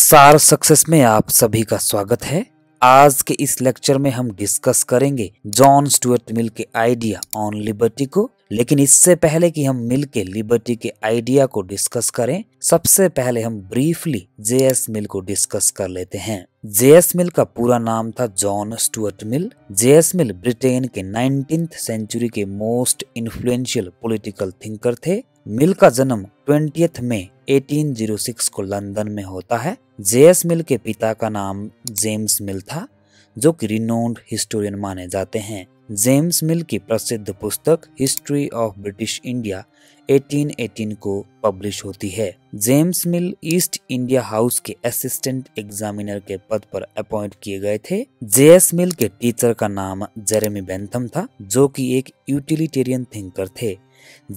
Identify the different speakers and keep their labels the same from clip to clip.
Speaker 1: सार सक्सेस में आप सभी का स्वागत है आज के इस लेक्चर में हम डिस्कस करेंगे जॉन स्टुअर्ट मिल के आइडिया ऑन लिबर्टी को लेकिन इससे पहले कि हम मिल के लिबर्टी के आइडिया को डिस्कस करें सबसे पहले हम ब्रीफली जेएस मिल को डिस्कस कर लेते हैं जेएस मिल का पूरा नाम था John Stuart Mill JS Mill Britain के नाइनटीन सेंचुरी के मोस्ट इन्फ्लुएंशियल पोलिटिकल थिंकर थे मिल का जन्म ट्वेंटी में 1806 को लंदन में होता है जेएस मिल के पिता का नाम जेम्स मिल था जो कि रिनोन्ड हिस्टोरियन माने जाते हैं जेम्स मिल की प्रसिद्ध पुस्तक हिस्ट्री ऑफ ब्रिटिश इंडिया 1818 को पब्लिश होती है James Mill East India House के असिस्टेंट एग्जामिनर के पद पर अपॉइंट किए गए थे जेएस मिल के टीचर का नाम जेरेमी बेंथम था जो कि एक यूटिलिटेरियन थिंकर थे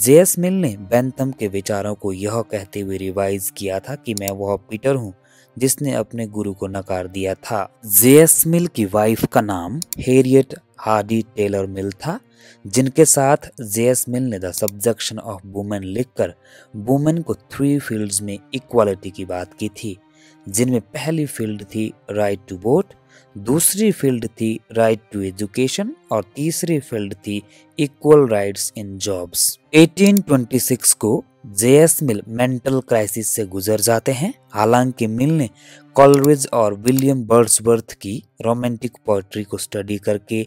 Speaker 1: जेस मिल ने बेंथम के विचारों को यह कहते हुए रिवाइज किया था कि मैं वह पीटर हूँ जिसने अपने गुरु को नकार दिया था जेएस मिल की वाइफ का नाम हेरियट हार्डी टेलर मिल था जिनके साथ जेएस मिल ने द सब्जेक्शन ऑफ वुमेन लिखकर वुमेन को थ्री फील्ड्स में इक्वालिटी की बात की थी जिनमें पहली फील्ड थी राइट टू वोट दूसरी फील्ड थी राइट टू एजुकेशन और तीसरी फील्ड थी इक्वल राइट्स इन जॉब्स 1826 को जेएस मिल मेंटल क्राइसिस से गुजर जाते हैं हालांकि मिल ने कॉलरिज और विलियम बर्ड्सबर्थ की रोमांटिक पोइट्री को स्टडी करके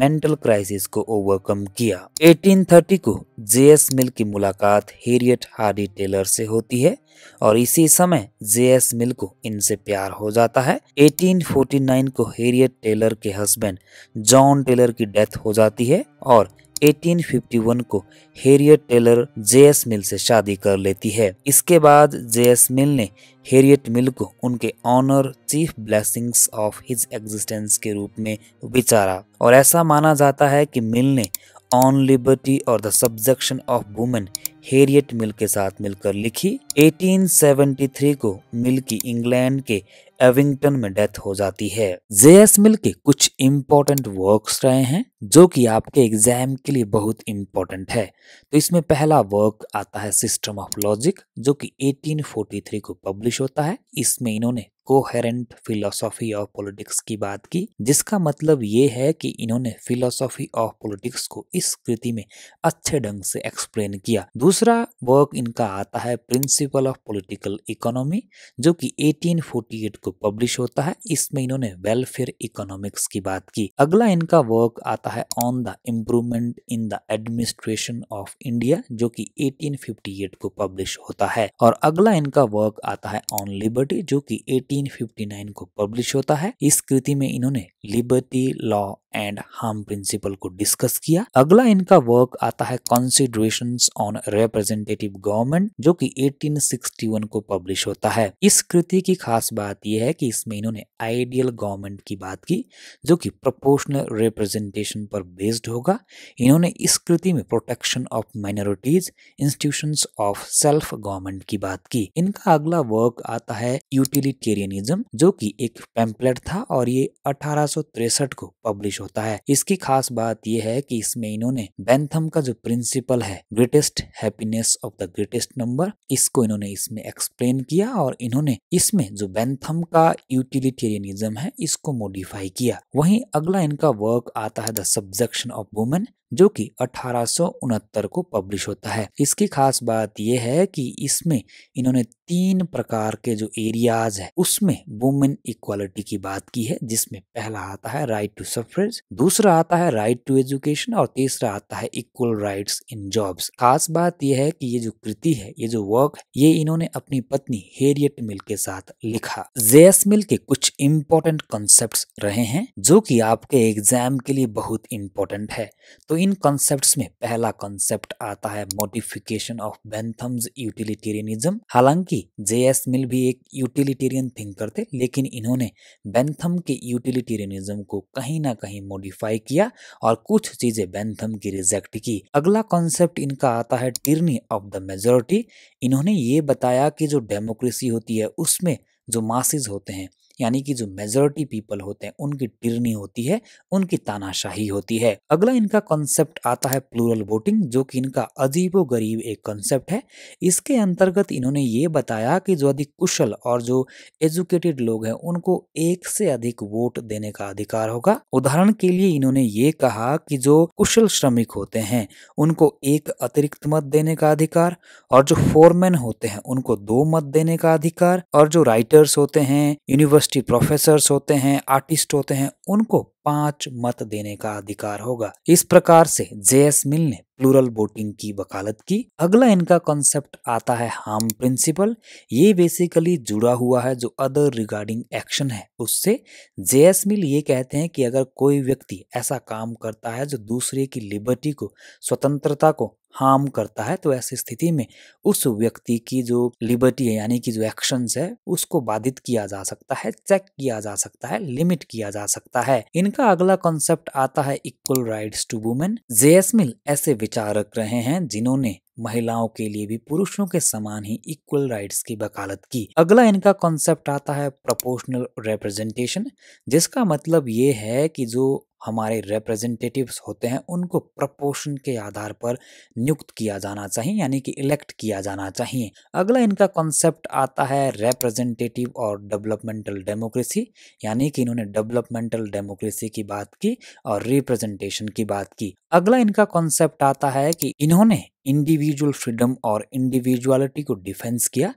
Speaker 1: मेंटल क्राइसिस को ओवरकम किया 1830 को जेएस मिल की मुलाकात हेरियट हार्डी टेलर से होती है और इसी समय जेएस मिल को इनसे प्यार हो जाता है 1849 को हेरियट टेलर के हस्बैंड जॉन टेलर की डेथ हो जाती है और 1851 को हेरियट टेलर जेएस मिल से शादी कर लेती है इसके बाद जेएस मिल ने हेरियट मिल को उनके honour chief blessings of his existence के रूप में विचारा और ऐसा माना जाता है कि मिल ने ऑन लिबर्टी और the Subjection of Women Harriet Mill के साथ मिलकर लिखी 1873 को मिल की इंग्लैंड के एविंगटन में डेथ हो जाती है जेएस मिल के कुछ इंपॉर्टेंट वर्क्स रहे हैं जो कि आपके एग्जाम के लिए बहुत इम्पोर्टेंट है तो इसमें पहला वर्क आता है सिस्टम ऑफ लॉजिक जो कि 1843 को पब्लिश होता है इसमें इन्होंने कोहेरेंट फिलोसॉफी ऑफ पॉलिटिक्स की बात की जिसका मतलब ये है कि इन्होंने फिलोसॉफी ऑफ पॉलिटिक्स को इस कृति में अच्छे ढंग से एक्सप्लेन किया दूसरा वर्क इनका आता है प्रिंसिपल ऑफ पॉलिटिकल इकोनॉमी जो कि 1848 को पब्लिश होता है इसमें इन्होंने वेलफेयर इकोनॉमिक्स की बात की अगला इनका वर्क आता है on the improvement in the administration of India जो कि 1858 को पब्लिश होता है और अगला इनका वर्क आता है ऑन लिबर्टी जो कि 1859 को पब्लिश होता है इस कृति में इन्होंने liberty law and harm principle को डिस्कस किया अगला इनका वर्क आता है कॉन्सिडरेशन ऑन रिप्रेजेंटेटिव गवर्नमेंट जो कि 1861 को पब्लिश होता है इस कृति की खास बात यह है कि इसमें इन्होंने आइडियल गवर्नमेंट की बात की जो कि प्रोपोर्शनल रिप्रेजेंटेशन कॉन्स्टिट्यूशन पर बेस्ड होगा इन्होंने इस कृति में protection of minorities institution of self government की बात की इनका अगला वर्क आता है यूटिलिटेरियनिज्म जो कि एक पेम्पलेट था और ये अठारह को पब्लिश होता है इसकी खास बात यह है कि इसमें इन्होंने बेंथम का जो प्रिंसिपल है greatest happiness of the greatest number इसको इन्होंने इसमें एक्सप्लेन किया और इन्होंने इसमें जो बेंथम का यूटिलिटेरियनिज्म है इसको मॉडिफाई किया वहीं अगला इनका वर्क आता है द subjection of women जो कि अठारह को पब्लिश होता है इसकी खास बात यह है कि इसमें इन्होंने तीन प्रकार के जो एरियाज है उसमें वुमेन इक्वालिटी की बात की है जिसमें पहला आता है राइट टू सफरेज दूसरा आता है राइट टू एजुकेशन और तीसरा आता है इक्वल राइट्स इन जॉब्स खास बात यह है कि ये जो कृति है ये जो वर्क ये इन्होंने अपनी पत्नी हेरियट मिल के साथ लिखा जेएस मिल के कुछ इम्पोर्टेंट कॉन्सेप्ट रहे हैं जो की आपके एग्जाम के लिए बहुत इम्पोर्टेंट है तो तो इन कॉन्सेप्ट्स में पहला कॉन्सेप्ट आता है मॉडिफिकेशन ऑफ बेंथम्स यूटिलिटेरियनिज्म हालांकि जे एस मिल भी एक यूटिलिटेरियन थिंकर थे लेकिन इन्होंने बेंथम के यूटिलिटेरियनिज्म को कहीं ना कहीं मॉडिफाई किया और कुछ चीजें बेंथम की रिजेक्ट की अगला कॉन्सेप्ट इनका आता है टिरनी ऑफ द मेजोरिटी इन्होंने ये बताया कि जो डेमोक्रेसी होती है उसमें जो मासिस होते हैं यानी कि जो मेजोरिटी पीपल होते हैं उनकी टिरनी होती है उनकी तानाशाही होती है अगला इनका कॉन्सेप्ट आता है प्लूरल वोटिंग जो कि इनका अजीबो गरीब एक कॉन्सेप्ट है इसके अंतर्गत इन्होंने ये बताया कि जो अधिक कुशल और जो एजुकेटेड लोग हैं उनको एक से अधिक वोट देने का अधिकार होगा उदाहरण के लिए इन्होंने ये कहा कि जो कुशल श्रमिक होते हैं उनको एक अतिरिक्त मत देने का अधिकार और जो फोरमैन होते हैं उनको दो मत देने का अधिकार और जो राइटर्स होते हैं यूनिवर्सिटी यूनिवर्सिटी प्रोफेसर्स होते हैं आर्टिस्ट होते हैं उनको पांच मत देने का अधिकार होगा इस प्रकार से जे एस मिल ने प्लूरल वोटिंग की वकालत की अगला इनका कॉन्सेप्ट आता है हार्म प्रिंसिपल ये बेसिकली जुड़ा हुआ है जो अदर रिगार्डिंग एक्शन है उससे जे एस मिल ये कहते हैं कि अगर कोई व्यक्ति ऐसा काम करता है जो दूसरे की लिबर्टी को स्वतंत्रता को हार्म करता है तो ऐसी स्थिति में उस व्यक्ति की जो लिबर्टी है यानी कि जो एक्शन है उसको बाधित किया जा सकता है चेक किया जा सकता है लिमिट किया जा सकता है इनका अगला कॉन्सेप्ट आता है equal rights to women J S Mill ऐसे विचारक रहे हैं जिन्होंने महिलाओं के लिए भी पुरुषों के समान ही इक्वल राइट्स की वकालत की अगला इनका कॉन्सेप्ट आता है प्रोपोर्शनल रिप्रेजेंटेशन जिसका मतलब ये है कि जो हमारे रिप्रेजेंटेटिव्स होते हैं उनको प्रपोशन के आधार पर नियुक्त किया जाना चाहिए यानी कि इलेक्ट किया जाना चाहिए अगला इनका कॉन्सेप्ट आता है रिप्रेजेंटेटिव और डेवलपमेंटल डेमोक्रेसी यानी कि इन्होंने डेवलपमेंटल डेमोक्रेसी की बात की और रिप्रेजेंटेशन की बात की अगला इनका कॉन्सेप्ट आता है कि इन्होंने इंडिविजुअल फ्रीडम और इंडिविजुअलिटी को डिफेंस किया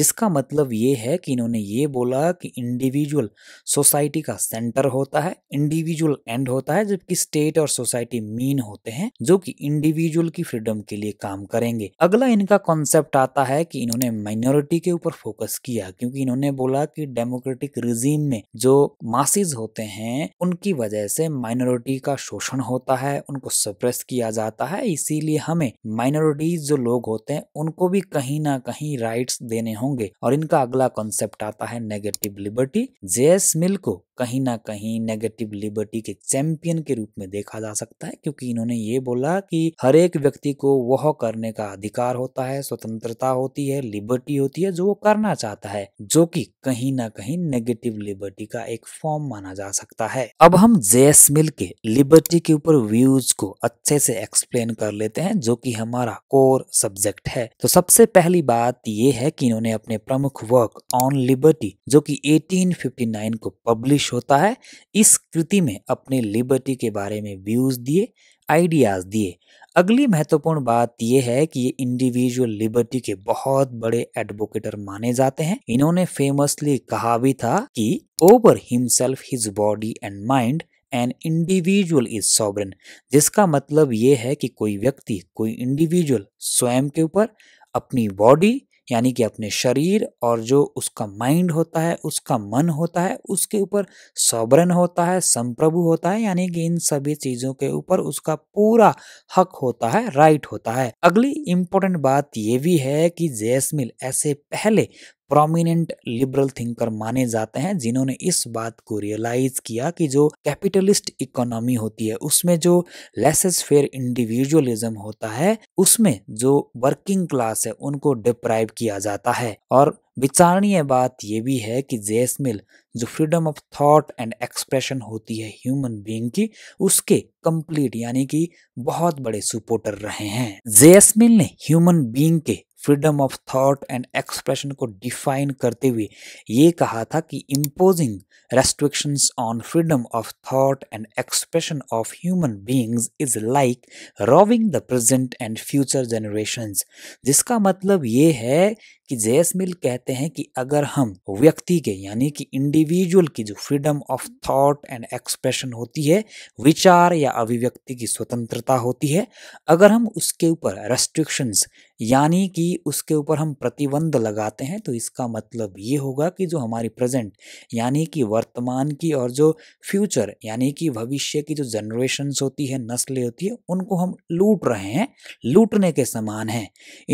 Speaker 1: जिसका मतलब ये है कि इन्होंने ये बोला कि इंडिविजुअल सोसाइटी का सेंटर होता है इंडिविजुअल एंड होता है जबकि स्टेट और सोसाइटी मीन होते हैं जो कि इंडिविजुअल की फ्रीडम के लिए काम करेंगे अगला इनका कॉन्सेप्ट आता है कि इन्होंने माइनॉरिटी के ऊपर फोकस किया क्योंकि इन्होंने बोला कि डेमोक्रेटिक रिजीम में जो मासिज होते हैं उनकी वजह से माइनॉरिटी का शोषण होता है उनको सप्रेस किया जाता है इसीलिए हमें माइनॉरिटीज जो लोग होते हैं उनको भी कहीं ना कहीं राइट्स देने होंगे और इनका अगला कॉन्सेप्ट आता है नेगेटिव लिबर्टी जे मिल को कहीं ना कहीं नेगेटिव लिबर्टी के चैंपियन के रूप में देखा जा सकता है क्योंकि इन्होंने ये बोला कि हर एक व्यक्ति को वह करने का अधिकार होता है स्वतंत्रता होती है लिबर्टी होती है जो वो करना चाहता है जो कि कहीं ना कहीं नेगेटिव लिबर्टी का एक फॉर्म माना जा सकता है अब हम जेस मिल के लिबर्टी के ऊपर व्यूज को अच्छे से एक्सप्लेन कर लेते हैं जो की हमारा कोर सब्जेक्ट है तो सबसे पहली बात ये है कि इन्होंने अपने प्रमुख वर्क ऑन लिबर्टी जो कि 1859 को पब्लिश होता है इस कृति में अपने लिबर्टी के बारे में व्यूज दिए आइडियाज दिए अगली महत्वपूर्ण बात यह है कि ये इंडिविजुअल लिबर्टी के बहुत बड़े एडवोकेटर माने जाते हैं इन्होंने फेमसली कहा भी था कि over himself his body and mind an individual is sovereign जिसका मतलब ये है कि कोई व्यक्ति कोई इंडिविजुअल स्वयं के ऊपर अपनी बॉडी यानी कि अपने शरीर और जो उसका माइंड होता है उसका मन होता है उसके ऊपर सौबरन होता है संप्रभु होता है यानी कि इन सभी चीज़ों के ऊपर उसका पूरा हक होता है राइट होता है अगली इम्पोर्टेंट बात यह भी है कि जैसमिल ऐसे पहले प्रोमिनेंट लिबरल थिंकर माने जाते हैं जिन्होंने इस बात को रियलाइज किया कि जो कैपिटलिस्ट इकोनॉमी होती है उसमें जो लेसेस फेयर इंडिविजुअलिज्म होता है उसमें जो वर्किंग क्लास है उनको डिप्राइव किया जाता है और विचारणीय बात यह भी है कि जैसमिल जो freedom of thought and expression होती है ह्यूमन बीइंग की उसके कंप्लीट यानी कि बहुत बड़े सुपोर्टर रहे हैं जेसमिल ने ह्यूमन बीइंग के freedom of thought and expression को डिफाइन करते हुए ये कहा था कि imposing restrictions on freedom of thought and expression of human beings is like robbing the present and future generations जिसका मतलब ये है कि जेएस मिल कहते हैं कि अगर हम व्यक्ति के यानी कि इंडिविजुअल की जो freedom of thought and expression होती है विचार या अभिव्यक्ति की स्वतंत्रता होती है अगर हम उसके ऊपर रेस्ट्रिक्शंस यानी कि उसके ऊपर हम प्रतिबंध लगाते हैं तो इसका मतलब ये होगा कि जो हमारी प्रेजेंट यानी कि वर्तमान की और जो फ्यूचर यानी कि भविष्य की जो जनरेशन्स होती है नस्लें होती है उनको हम लूट रहे हैं लूटने के समान हैं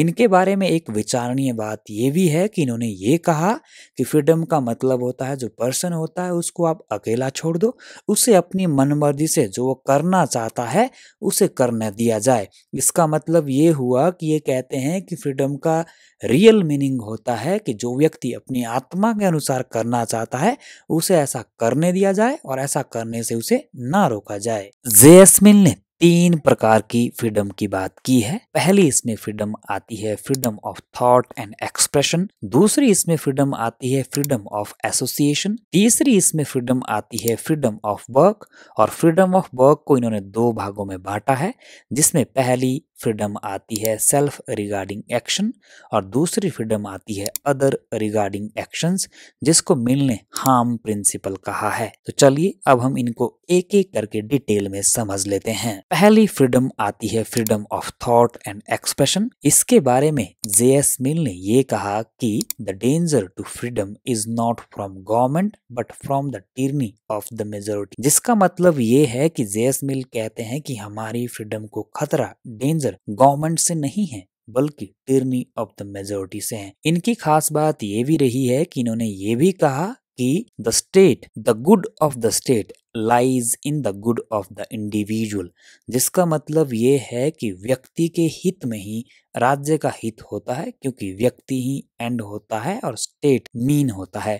Speaker 1: इनके बारे में एक विचारणीय बात ये भी है कि इन्होंने ये कहा कि फ्रीडम का मतलब होता है जो पर्सन होता है उसको आप अकेला छोड़ दो उसे अपनी मनमर्जी से जो वो करना चाहता है उसे करने दिया जाए इसका मतलब ये हुआ कि ये कहते हैं कि फ्रीडम का रियल मीनिंग होता है कि जो व्यक्ति अपनी आत्मा के अनुसार करना चाहता है उसे ऐसा करने दिया जाए और ऐसा करने से उसे ना रोका जाए जेएस मिल ने तीन प्रकार की फ्रीडम की बात की है पहली इसमें फ्रीडम आती है freedom of thought and expression दूसरी इसमें फ्रीडम आती है फ्रीडम ऑफ एसोसिएशन तीसरी इसमें फ्रीडम आती है फ्रीडम ऑफ वर्क और फ्रीडम ऑफ वर्क को इन्होंने दो भागों में बांटा है जिसमें पहली फ्रीडम आती है सेल्फ रिगार्डिंग एक्शन और दूसरी फ्रीडम आती है अदर रिगार्डिंग एक्शंस जिसको मिल ने हार्म प्रिंसिपल कहा है तो चलिए अब हम इनको एक एक करके डिटेल में समझ लेते हैं पहली फ्रीडम आती है freedom of thought and expression इसके बारे में जे एस मिल ने ये कहा कि the danger to freedom is not from government but from the tyranny of the majority जिसका मतलब ये है कि जे एस मिल कहते हैं कि हमारी फ्रीडम को खतरा डेंजर नज़र गवर्नमेंट से नहीं है बल्कि टिरनी ऑफ द मेजोरिटी से है इनकी खास बात ये भी रही है कि इन्होंने ये भी कहा कि the state the good of the state lies in the good of the individual जिसका मतलब ये है कि व्यक्ति के हित में ही राज्य का हित होता है क्योंकि व्यक्ति ही एंड होता है और स्टेट मीन होता है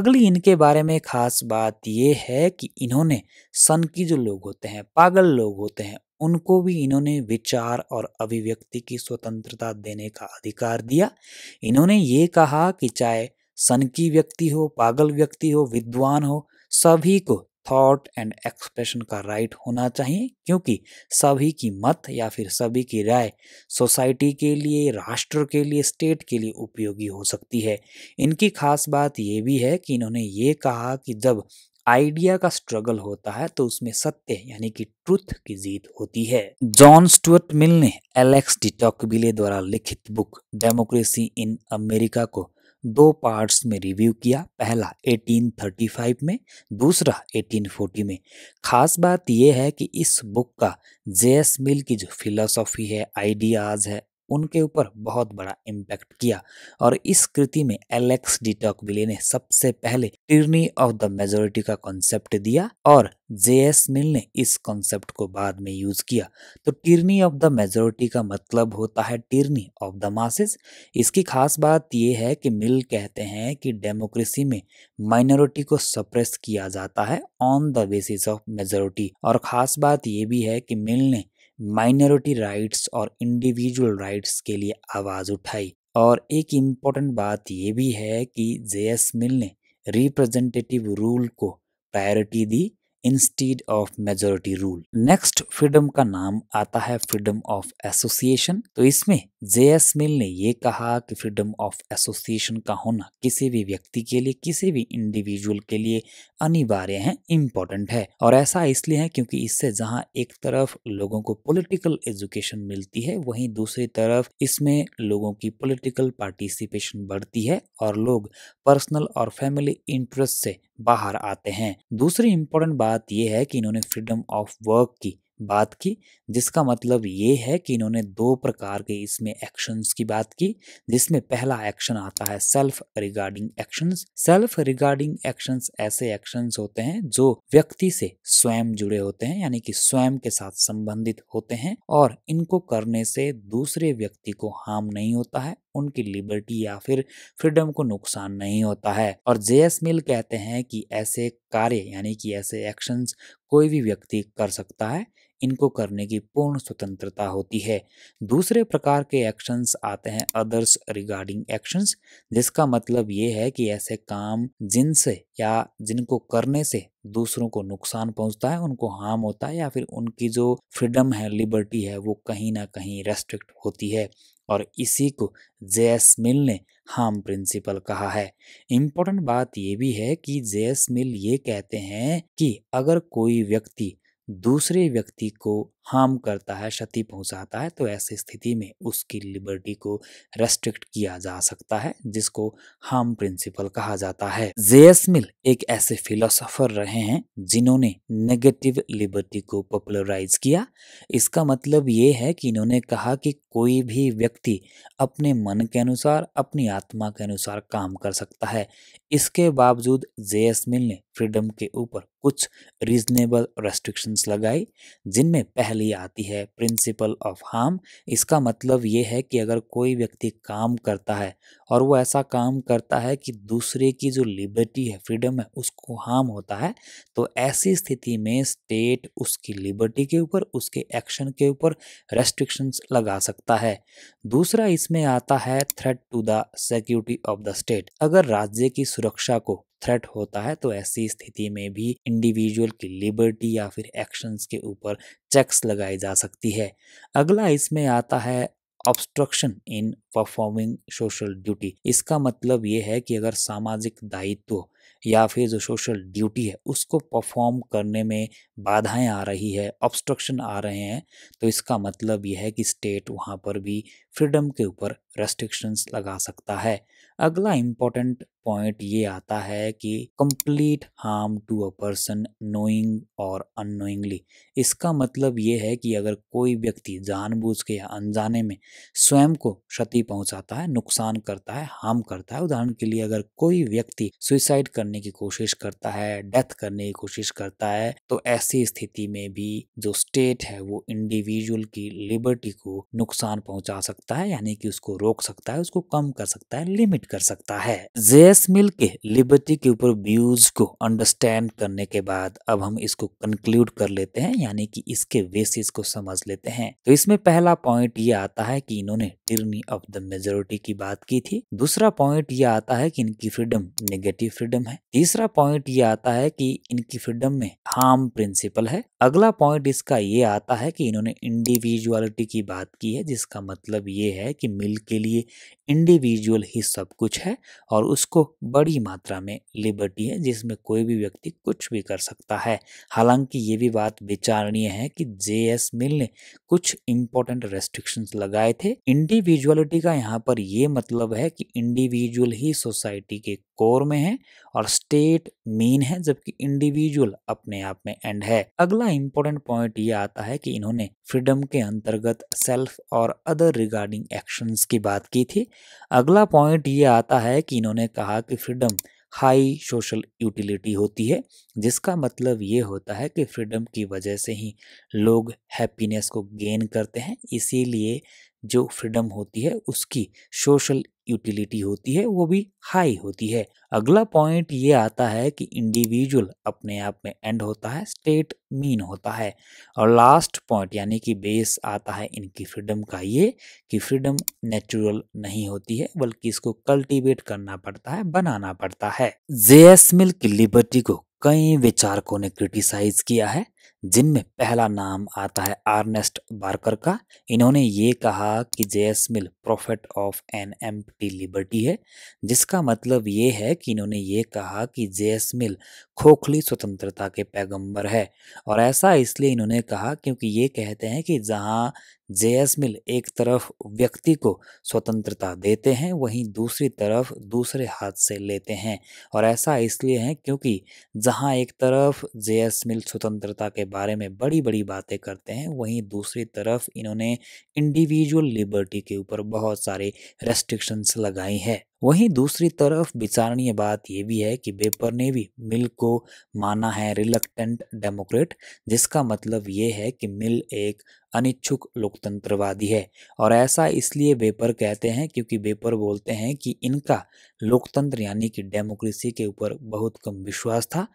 Speaker 1: अगली इनके बारे में खास बात ये है कि इन्होंने सन की जो लोग होते हैं पागल लोग होते हैं उनको भी इन्होंने विचार और अभिव्यक्ति की स्वतंत्रता देने का अधिकार दिया इन्होंने ये कहा कि चाहे सनकी व्यक्ति हो पागल व्यक्ति हो विद्वान हो सभी को थॉट एंड एक्सप्रेशन का राइट होना चाहिए क्योंकि सभी की मत या फिर सभी की राय सोसाइटी के लिए राष्ट्र के लिए स्टेट के लिए उपयोगी हो सकती है इनकी खास बात यह भी है कि इन्होंने ये कहा कि जब आइडिया का स्ट्रगल होता है तो उसमें सत्य यानी कि ट्रुथ की जीत होती है जॉन स्टुअर्ट मिल ने एलेक्स डिटॉकबिले द्वारा लिखित बुक डेमोक्रेसी इन अमेरिका को दो पार्ट्स में रिव्यू किया पहला 1835 में दूसरा 1840 में खास बात यह है कि इस बुक का जे एस मिल की जो फिलोसॉफी है आइडियाज़ है उनके ऊपर बहुत बड़ा इम्पैक्ट किया और इस कृति में एलेक्स डी टॉकविले ने सबसे पहले टिर्नी ऑफ द मेजोरिटी का कॉन्सेप्ट दिया और जे एस मिल ने इस कॉन्सेप्ट को बाद में यूज किया तो टिर्नी ऑफ द मेजोरिटी का मतलब होता है टिर्नी ऑफ द मासेस इसकी खास बात यह है कि मिल कहते हैं कि डेमोक्रेसी में माइनॉरिटी को सप्रेस किया जाता है on the basis of majority और खास बात यह भी है कि मिल ने माइनॉरिटी राइट्स और इंडिविजुअल राइट्स के लिए आवाज़ उठाई और एक इम्पॉर्टेंट बात ये भी है कि जे मिल ने रिप्रेजेंटेटिव रूल को प्रायोरिटी दी instead of majority rule next freedom का नाम आता है फ्रीडम ऑफ एसोसिएशन तो इसमें जेएस मिल ने ये कहा कि फ्रीडम ऑफ एसोसिएशन का होना किसी भी व्यक्ति के लिए किसी भी इंडिविजुअल के लिए अनिवार्य है इम्पोर्टेंट है और ऐसा इसलिए है क्योंकि इससे जहां एक तरफ लोगों को पॉलिटिकल एजुकेशन मिलती है वहीं दूसरी तरफ इसमें लोगों की पॉलिटिकल पार्टिसिपेशन बढ़ती है और लोग पर्सनल और फैमिली इंटरेस्ट से बाहर आते हैं दूसरी इंपॉर्टेंट बात यह है कि इन्होंने फ्रीडम ऑफ वर्क की बात की जिसका मतलब ये है कि इन्होंने दो प्रकार के इसमें एक्शंस की बात की जिसमें पहला एक्शन आता है self regarding actions self regarding actions ऐसे एक्शंस होते हैं जो व्यक्ति से स्वयं जुड़े होते हैं यानी कि स्वयं के साथ संबंधित होते हैं और इनको करने से दूसरे व्यक्ति को हार्म नहीं होता है उनकी लिबर्टी या फिर फ्रीडम को नुकसान नहीं होता है और जे मिल कहते हैं कि ऐसे कार्य यानी कि ऐसे एक्शंस कोई भी व्यक्ति कर सकता है इनको करने की पूर्ण स्वतंत्रता होती है दूसरे प्रकार के एक्शंस आते हैं अदर्स रिगार्डिंग एक्शंस जिसका मतलब ये है कि ऐसे काम जिनसे या जिनको करने से दूसरों को नुकसान पहुंचता है उनको हार्म होता है या फिर उनकी जो फ्रीडम है लिबर्टी है वो कहीं ना कहीं रेस्ट्रिक्ट होती है और इसी को जेएस मिल ने हार्म प्रिंसिपल कहा है इम्पोर्टेंट बात यह भी है कि जेएस मिल ये कहते हैं कि अगर कोई व्यक्ति दूसरे व्यक्ति को हार्म करता है क्षति पहुंचाता है तो ऐसी स्थिति में उसकी लिबर्टी को रेस्ट्रिक्ट किया जा सकता है जिसको हार्म प्रिंसिपल कहा जाता है जेएस मिल एक ऐसे फिलोसोफर रहे हैं जिन्होंने नेगेटिव लिबर्टी को पॉपुलराइज किया इसका मतलब ये है कि इन्होंने कहा कि कोई भी व्यक्ति अपने मन के अनुसार अपनी आत्मा के अनुसार काम कर सकता है इसके बावजूद जेएस मिल ने फ्रीडम के ऊपर कुछ रीजनेबल रेस्ट्रिक्शंस लगाई जिनमें पहले पहली आती है प्रिंसिपल ऑफ हार्म इसका मतलब ये है कि अगर कोई व्यक्ति काम करता है और वो ऐसा काम करता है कि दूसरे की जो लिबर्टी है फ्रीडम है उसको हार्म होता है तो ऐसी स्थिति में स्टेट उसकी लिबर्टी के ऊपर उसके एक्शन के ऊपर रेस्ट्रिक्शंस लगा सकता है दूसरा इसमें आता है threat to the security of the state अगर राज्य की सुरक्षा को थ्रेट होता है तो ऐसी स्थिति में भी इंडिविजुअल की लिबर्टी या फिर एक्शंस के ऊपर चेक्स लगाई जा सकती है अगला इसमें आता है obstruction in performing social duty इसका मतलब ये है कि अगर सामाजिक दायित्व या फिर जो सोशल ड्यूटी है उसको परफॉर्म करने में बाधाएं आ रही है ऑब्स्ट्रक्शन आ रहे हैं तो इसका मतलब यह है कि स्टेट वहाँ पर भी फ्रीडम के ऊपर रेस्ट्रिक्शंस लगा सकता है अगला इम्पोर्टेंट पॉइंट ये आता है कि complete harm to a person knowing और अनोइंगली इसका मतलब ये है कि अगर कोई व्यक्ति जानबूझ के या अनजाने में स्वयं को क्षति पहुंचाता है नुकसान करता है हार्म करता है उदाहरण के लिए अगर कोई व्यक्ति सुइसाइड करने की कोशिश करता है डेथ करने की कोशिश करता है तो ऐसी स्थिति में भी जो स्टेट है वो इंडिविजुअल की लिबर्टी को नुकसान पहुंचा सकता है यानी कि उसको रोक सकता है उसको कम कर सकता है लिमिट एलिमिनेट कर सकता है जेएस मिल के लिबर्टी के ऊपर व्यूज को अंडरस्टैंड करने के बाद अब हम इसको कंक्लूड कर लेते हैं यानी कि इसके बेसिस को समझ लेते हैं तो इसमें पहला पॉइंट ये आता है कि इन्होंने टिरनी ऑफ द मेजोरिटी की बात की थी दूसरा पॉइंट ये आता है कि इनकी फ्रीडम नेगेटिव फ्रीडम है तीसरा पॉइंट ये आता है कि इनकी फ्रीडम में हार्म प्रिंसिपल है अगला पॉइंट इसका ये आता है कि इन्होंने इंडिविजुअलिटी की बात की है जिसका मतलब ये है कि मिल के लिए इंडिविजुअल ही सब कुछ है और उसको बड़ी मात्रा में लिबर्टी है जिसमें कोई भी व्यक्ति कुछ भी कर सकता है हालांकि ये भी बात विचारणीय है कि जे एस मिल ने कुछ इंपॉर्टेंट रेस्ट्रिक्शंस लगाए थे इंडिविजुअलिटी का यहाँ पर यह मतलब है कि इंडिविजुअल ही सोसाइटी के कोर में है और स्टेट मीन है जबकि इंडिविजुअल अपने आप में एंड है अगला इंपॉर्टेंट पॉइंट ये आता है कि इन्होंने फ्रीडम के अंतर्गत सेल्फ और अदर रिगार्डिंग एक्शंस की बात की थी अगला पॉइंट ये ये आता है कि इन्होंने कहा कि फ्रीडम हाई सोशल यूटिलिटी होती है जिसका मतलब ये होता है कि फ्रीडम की वजह से ही लोग हैप्पीनेस को गेन करते हैं इसीलिए जो फ्रीडम होती है उसकी सोशल यूटिलिटी होती है वो भी हाई होती है अगला पॉइंट ये आता है कि इंडिविजुअल अपने आप में एंड होता है स्टेट मीन होता है और लास्ट पॉइंट यानी कि बेस आता है इनकी फ्रीडम का ये कि फ्रीडम नेचुरल नहीं होती है बल्कि इसको कल्टीवेट करना पड़ता है बनाना पड़ता है जेएस मिल की लिबर्टी को कई विचारकों ने क्रिटिसाइज किया है जिनमें पहला नाम आता है आर्नेस्ट बार्कर का इन्होंने ये कहा कि J S Mill prophet of an M liberty है जिसका मतलब ये है कि इन्होंने ये कहा कि जेएस मिल खोखली स्वतंत्रता के पैगंबर है और ऐसा इसलिए इन्होंने कहा क्योंकि ये कहते हैं कि जहाँ जेएस मिल एक तरफ व्यक्ति को स्वतंत्रता देते हैं वहीं दूसरी तरफ दूसरे हाथ से लेते हैं और ऐसा इसलिए है क्योंकि जहाँ एक तरफ जेएस मिल स्वतंत्रता के बारे में बड़ी बड़ी बातें करते हैं वहीं दूसरी तरफ इन्होंने इंडिविजुअल लिबर्टी के ऊपर बहुत सारे रेस्ट्रिक्शंस लगाई हैं वहीं दूसरी तरफ विचारणीय बात यह भी है कि बेपर ने भी मिल को माना है रिलक्टेंट डेमोक्रेट जिसका मतलब ये है कि मिल एक अनिच्छुक लोकतंत्रवादी है और ऐसा इसलिए बेपर कहते हैं क्योंकि बेपर बोलते हैं कि इनका लोकतंत्र यानी कि डेमोक्रेसी के ऊपर बहुत कम विश्वास था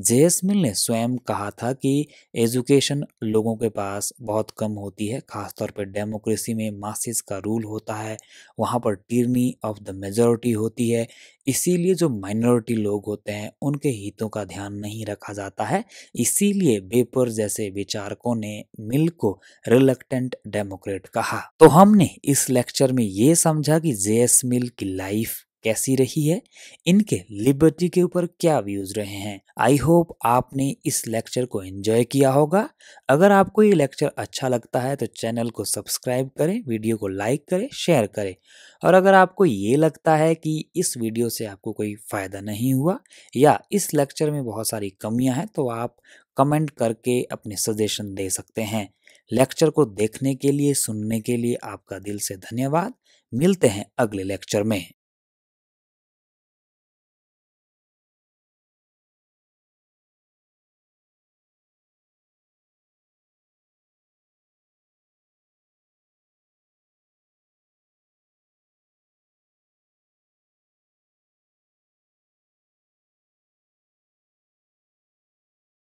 Speaker 1: मिल ने स्वयं कहा था कि एजुकेशन लोगों के पास बहुत कम होती है खासतौर पर डेमोक्रेसी में मासिस का रूल होता है वहाँ पर टिरनी ऑफ द मेजोरिटी होती है इसीलिए जो माइनॉरिटी लोग होते हैं उनके हितों का ध्यान नहीं रखा जाता है इसीलिए बेपर जैसे विचारकों ने मिल को रिलक्टेंट डेमोक्रेट कहा तो हमने इस लेक्चर में ये समझा कि जेएस मिल की लाइफ कैसी रही है इनके लिबर्टी के ऊपर क्या व्यूज रहे हैं आई होप आपने इस लेक्चर को एंजॉय किया होगा अगर आपको ये लेक्चर अच्छा लगता है तो चैनल को सब्सक्राइब करें वीडियो को लाइक करें शेयर करें और अगर आपको ये लगता है कि इस वीडियो से आपको कोई फ़ायदा नहीं हुआ या इस लेक्चर में बहुत सारी कमियां हैं तो आप कमेंट करके अपने सजेशन दे सकते हैं लेक्चर को देखने के लिए सुनने के लिए आपका दिल से धन्यवाद मिलते हैं अगले लेक्चर में